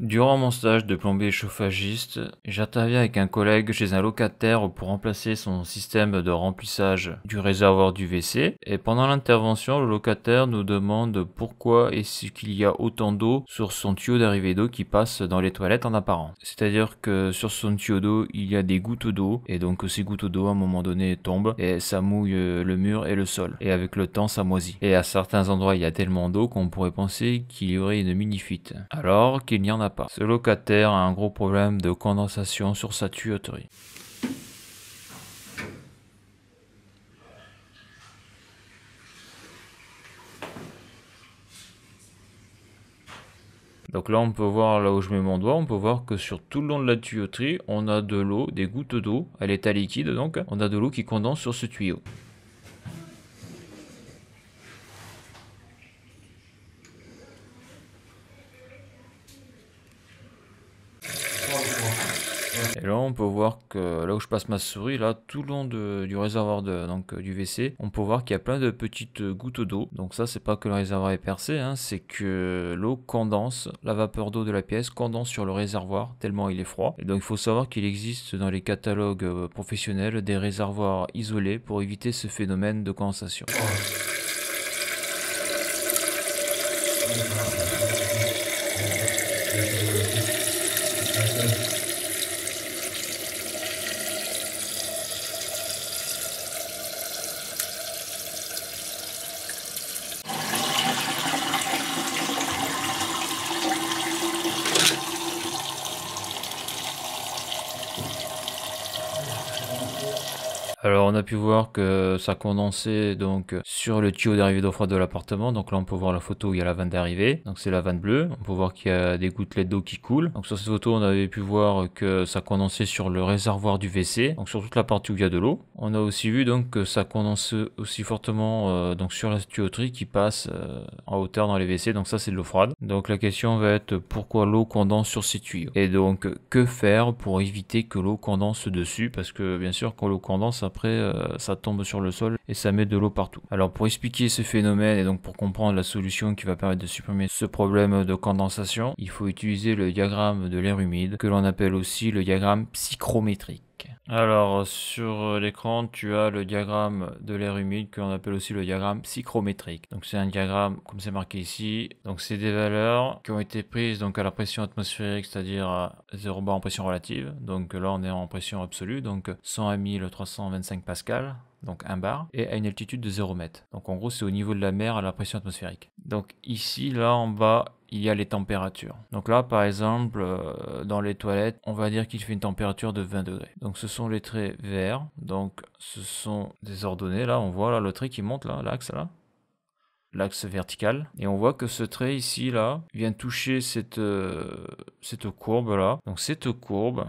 Durant mon stage de plombier chauffagiste, j'interviens avec un collègue chez un locataire pour remplacer son système de remplissage du réservoir du WC et pendant l'intervention, le locataire nous demande pourquoi est-ce qu'il y a autant d'eau sur son tuyau d'arrivée d'eau qui passe dans les toilettes en apparence. C'est-à-dire que sur son tuyau d'eau, il y a des gouttes d'eau et donc ces gouttes d'eau à un moment donné tombent et ça mouille euh, le mur et le sol et avec le temps ça moisit. Et à certains endroits, il y a tellement d'eau qu'on pourrait penser qu'il y aurait une mini-fuite alors qu'il n'y en a ce locataire a un gros problème de condensation sur sa tuyauterie. Donc là, on peut voir, là où je mets mon doigt, on peut voir que sur tout le long de la tuyauterie, on a de l'eau, des gouttes d'eau. à l'état liquide, donc on a de l'eau qui condense sur ce tuyau. Et là, on peut voir que là où je passe ma souris, là, tout le long du réservoir de, donc, euh, du WC, on peut voir qu'il y a plein de petites euh, gouttes d'eau. Donc ça, c'est pas que le réservoir est percé, hein, c'est que l'eau condense, la vapeur d'eau de la pièce condense sur le réservoir tellement il est froid. Et donc il faut savoir qu'il existe dans les catalogues euh, professionnels des réservoirs isolés pour éviter ce phénomène de condensation. Yeah. Alors on a pu voir que ça condensait donc sur le tuyau d'arrivée d'eau froide de l'appartement. Donc là on peut voir la photo où il y a la vanne d'arrivée. Donc c'est la vanne bleue. On peut voir qu'il y a des gouttelettes d'eau qui coulent. Donc sur cette photo on avait pu voir que ça condensait sur le réservoir du WC. Donc sur toute la partie où il y a de l'eau. On a aussi vu donc que ça condense aussi fortement euh, donc sur la tuyauterie qui passe euh, en hauteur dans les WC. Donc ça c'est de l'eau froide. Donc la question va être pourquoi l'eau condense sur ces tuyaux. Et donc que faire pour éviter que l'eau condense dessus parce que bien sûr quand l'eau condense ça après euh, ça tombe sur le sol et ça met de l'eau partout. Alors pour expliquer ce phénomène et donc pour comprendre la solution qui va permettre de supprimer ce problème de condensation, il faut utiliser le diagramme de l'air humide que l'on appelle aussi le diagramme psychrométrique. Alors sur euh, l'écran, tu as le diagramme de l'air humide que l'on appelle aussi le diagramme psychrométrique. Donc c'est un diagramme comme c'est marqué ici. Donc c'est des valeurs qui ont été prises donc à la pression atmosphérique, c'est-à-dire à euh, 0 bar en pression relative. Donc là on est en pression absolue, donc 100 à 1325 pascal donc un bar, et à une altitude de 0 mètres. Donc en gros, c'est au niveau de la mer à la pression atmosphérique. Donc ici, là en bas, il y a les températures. Donc là, par exemple, euh, dans les toilettes, on va dire qu'il fait une température de 20 degrés. Donc ce sont les traits verts. Donc ce sont des ordonnées. Là, on voit là le trait qui monte là, l'axe là l'axe vertical. Et on voit que ce trait ici, là, vient toucher cette, euh, cette courbe là. Donc cette courbe,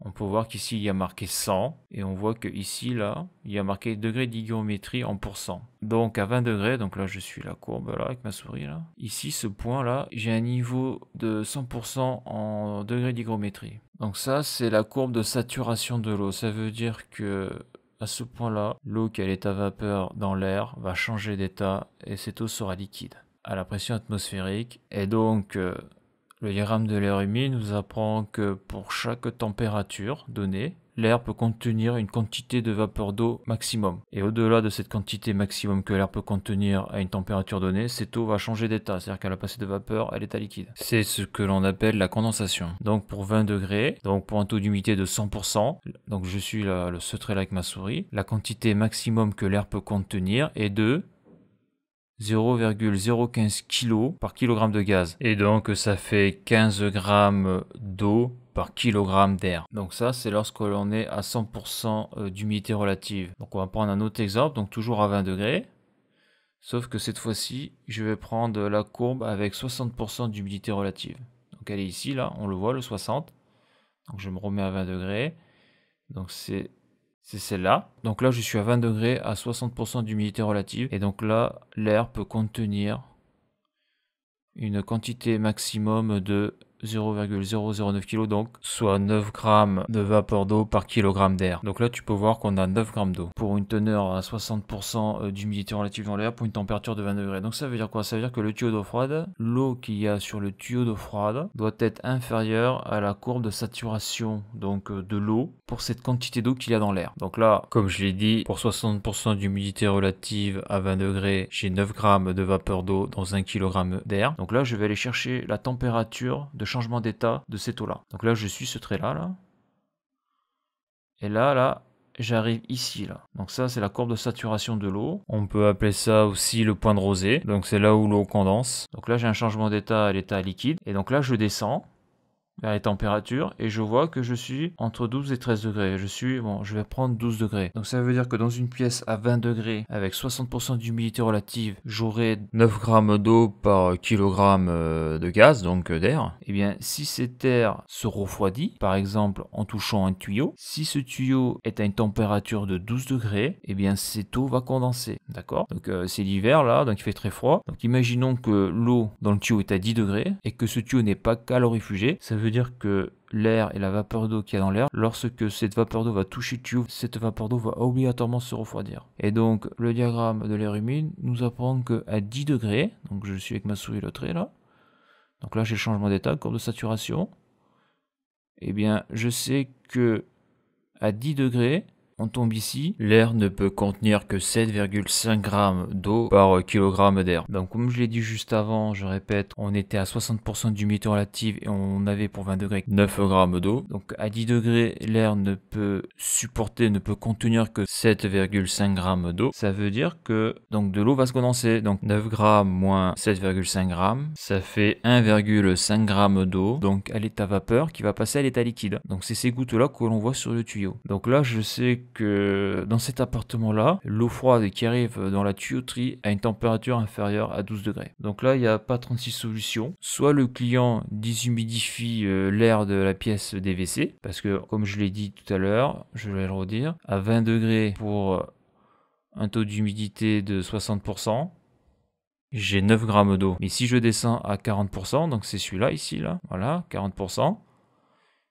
on peut voir qu'ici il y a marqué 100 et on voit que ici là il y a marqué degré d'hygrométrie en pourcent. Donc à 20 degrés, donc là je suis la courbe là avec ma souris là. Ici ce point là, j'ai un niveau de 100% en degré d'hygrométrie. Donc ça c'est la courbe de saturation de l'eau. Ça veut dire que à ce point là, l'eau qui est à vapeur dans l'air va changer d'état et cette eau sera liquide à la pression atmosphérique et donc euh, le diagramme de l'air humide nous apprend que pour chaque température donnée, l'air peut contenir une quantité de vapeur d'eau maximum. Et au-delà de cette quantité maximum que l'air peut contenir à une température donnée, cette eau va changer d'état, c'est-à-dire qu'elle va passer de vapeur à l'état liquide. C'est ce que l'on appelle la condensation. Donc pour 20 degrés, donc pour un taux d'humidité de 100%, donc je suis le seutre là avec ma souris, la quantité maximum que l'air peut contenir est de 0,015 kg par kg de gaz. Et donc ça fait 15 g d'eau par kilogramme d'air. Donc ça, c'est lorsque l'on est à 100% euh, d'humidité relative. Donc on va prendre un autre exemple, donc toujours à 20 degrés. Sauf que cette fois-ci, je vais prendre la courbe avec 60% d'humidité relative. Donc elle est ici, là, on le voit, le 60. Donc je me remets à 20 degrés. Donc c'est c'est celle-là. Donc là, je suis à 20 degrés, à 60% d'humidité relative. Et donc là, l'air peut contenir une quantité maximum de 0,009 kg donc, soit 9 g de vapeur d'eau par kilogramme d'air. Donc là, tu peux voir qu'on a 9 g d'eau pour une teneur à 60% euh, d'humidité relative dans l'air pour une température de 20 degrés. Donc ça veut dire quoi Ça veut dire que le tuyau d'eau froide, l'eau qu'il y a sur le tuyau d'eau froide doit être inférieure à la courbe de saturation donc euh, de l'eau pour cette quantité d'eau qu'il y a dans l'air. Donc là, comme je l'ai dit, pour 60% d'humidité relative à 20 degrés, j'ai 9 g de vapeur d'eau dans 1 kg d'air. Donc là, je vais aller chercher la température de changement d'état de cette eau là Donc là, je suis ce trait-là. Là. Et là, là, j'arrive ici là. Donc ça c'est la courbe de saturation de l'eau. On peut appeler ça aussi le point de rosée. Donc c'est là où l'eau condense. Donc là j'ai un changement d'état à l'état liquide. Et donc là je descends vers les températures et je vois que je suis entre 12 et 13 degrés. Je suis, bon, je vais prendre 12 degrés. Donc ça veut dire que dans une pièce à 20 degrés avec 60% d'humidité relative, j'aurai 9 grammes d'eau par kilogramme euh, de gaz, donc euh, d'air. Et eh bien, si cet air se refroidit, par exemple en touchant un tuyau, si ce tuyau est à une température de 12 degrés, et eh bien cette eau va condenser. D'accord Donc euh, c'est l'hiver là, donc il fait très froid. Donc imaginons que l'eau dans le tuyau est à 10 degrés et que ce tuyau n'est pas calorifugé. Ça veut dire que l'air et la vapeur d'eau qu'il y a dans l'air, lorsque cette vapeur d'eau va toucher le cette vapeur d'eau va obligatoirement se refroidir. Et donc le diagramme de l'air humide nous apprend à 10 degrés, donc je suis avec ma souris le trait là, donc là j'ai le changement d'état, courbe de saturation, et eh bien je sais que à 10 degrés, on tombe ici, l'air ne peut contenir que 7,5 grammes d'eau par kilogramme d'air. Donc comme je l'ai dit juste avant, je répète, on était à 60% d'humidité relative et on avait pour 20 degrés 9 grammes d'eau. Donc à 10 degrés, l'air ne peut supporter, ne peut contenir que 7,5 grammes d'eau. Ça veut dire que donc de l'eau va se condenser. Donc 9 grammes moins 7,5 grammes, ça fait 1,5 grammes d'eau. Donc à l'état vapeur qui va passer à l'état liquide. Donc c'est ces gouttes là que l'on voit sur le tuyau. Donc là je sais dans cet appartement-là, l'eau froide qui arrive dans la tuyauterie a une température inférieure à 12 degrés. Donc là, il n'y a pas 36 solutions. Soit le client déshumidifie euh, l'air de la pièce des WC, parce que comme je l'ai dit tout à l'heure, je vais le redire, à 20 degrés pour un taux d'humidité de 60%, j'ai 9 grammes d'eau. Mais si je descends à 40%, donc c'est celui-là ici, là, voilà, 40%,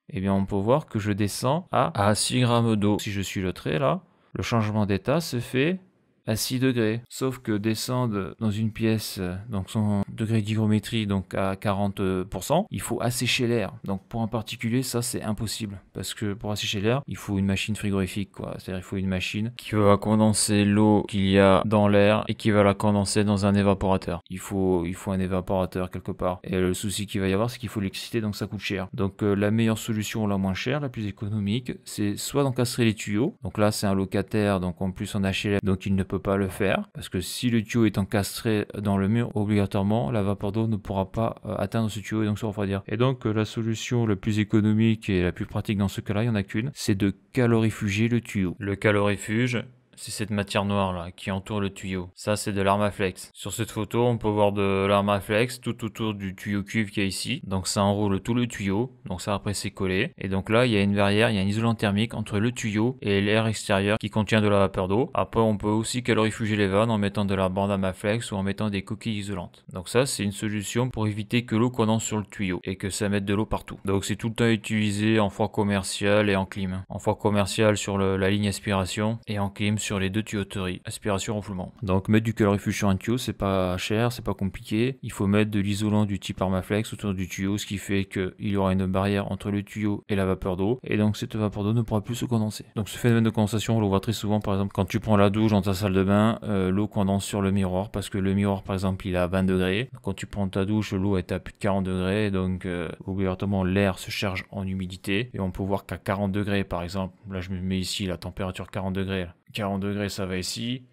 eh bien on peut voir que je descends à, à 6 grammes d'eau. Si je suis le trait là, le changement d'état se fait à 6 degrés, sauf que descendre dans une pièce, euh, donc son degré d'hygrométrie, donc à 40%, euh, il faut assécher l'air. Donc pour un particulier, ça c'est impossible, parce que pour assécher l'air, il faut une machine frigorifique, quoi. C'est-à-dire il faut une machine qui va condenser l'eau qu'il y a dans l'air et qui va la condenser dans un évaporateur. Il faut, il faut un évaporateur quelque part. Et le souci qu'il va y avoir, c'est qu'il faut l'exciter, donc ça coûte cher. Donc euh, la meilleure solution, la moins chère, la plus économique, c'est soit d'encastrer les tuyaux. Donc là, c'est un locataire, donc en plus en l'air donc il ne peut pas le faire parce que si le tuyau est encastré dans le mur, obligatoirement la vapeur d'eau ne pourra pas euh, atteindre ce tuyau et donc se refroidir. Et donc euh, la solution la plus économique et la plus pratique dans ce cas-là, il y en a qu'une, c'est de calorifuger le tuyau. Le calorifuge, c'est cette matière noire là qui entoure le tuyau. Ça, c'est de l'armaflex Sur cette photo, on peut voir de l'armaflex tout autour du tuyau cuivre qui est ici. Donc ça enroule tout le tuyau. Donc ça, après, c'est collé. Et donc là, il y a une barrière, il y a un isolant thermique entre le tuyau et l'air extérieur qui contient de la vapeur d'eau. Après, on peut aussi calorifuger les vannes en mettant de la bande armaflex ou en mettant des coquilles isolantes. Donc ça, c'est une solution pour éviter que l'eau condense sur le tuyau et que ça mette de l'eau partout. Donc c'est tout le temps utilisé en froid commercial et en clim. En froid commercial sur la ligne aspiration et en clim sur les deux tuyauteries, aspiration renflouement. Donc mettre du calorifuge sur un tuyau, c'est pas cher, c'est pas compliqué. Il faut mettre de l'isolant du type Armaflex autour du tuyau, ce qui fait qu'il y aura une barrière entre le tuyau et la vapeur d'eau, et donc cette vapeur d'eau ne pourra plus se condenser. Donc ce phénomène de condensation, on le voit très souvent, par exemple, quand tu prends la douche dans ta salle de bain, euh, l'eau condense sur le miroir parce que le miroir, par exemple, il est à 20 degrés. Quand tu prends ta douche, l'eau est à plus de 40 degrés, donc euh, obligatoirement l'air se charge en humidité, et on peut voir qu'à 40 degrés, par exemple, là je me mets ici la température 40 degrés, 40 degrés, ça va ici.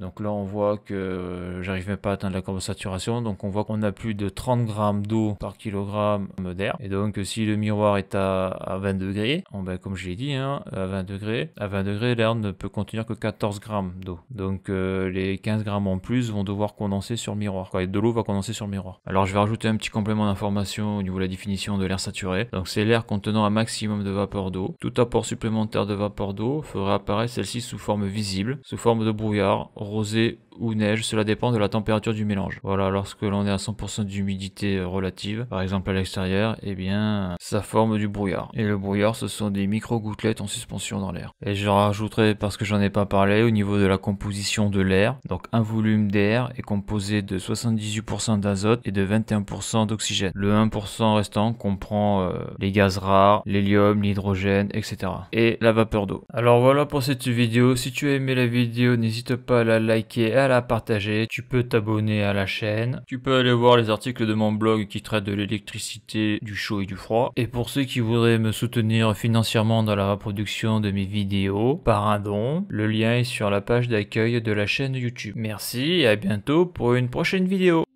Donc là, on voit que euh, j'arrive même pas à atteindre la courbe de saturation. Donc on voit qu'on a plus de 30 grammes d'eau par kilogramme d'air. Et donc euh, si le miroir est à, 20 degrés, ben, comme je l'ai dit, hein, à 20 degrés, à 20 degrés, l'air ne peut contenir que 14 grammes d'eau. Donc euh, les 15 grammes en plus vont devoir condenser sur le miroir. Quoi. de l'eau va condenser sur le miroir. Alors je vais rajouter un petit complément d'information au niveau de la définition de l'air saturé. Donc c'est l'air contenant un maximum de vapeur d'eau. Tout apport supplémentaire de vapeur d'eau ferait apparaître celle-ci sous forme visible, sous forme de brouillard rosé ou neige, cela dépend de la température du mélange. Voilà, lorsque l'on est à 100% d'humidité relative, par exemple à l'extérieur, eh bien, ça forme du brouillard. Et le brouillard, ce sont des micro-gouttelettes en suspension dans l'air. Et je rajouterai, parce que j'en ai pas parlé, au niveau de la composition de l'air, donc un volume d'air est composé de 78% d'azote et de 21% d'oxygène. Le 1% restant comprend euh, les gaz rares, l'hélium, l'hydrogène, etc. Et la vapeur d'eau. Alors voilà pour cette vidéo. Si tu as aimé la vidéo, n'hésite pas à la liker, à à partager, tu peux t'abonner à la chaîne, tu peux aller voir les articles de mon blog qui traitent de l'électricité, du chaud et du froid. Et pour ceux qui voudraient me soutenir financièrement dans la reproduction de mes vidéos, par un don, le lien est sur la page d'accueil de la chaîne YouTube. Merci et à bientôt pour une prochaine vidéo.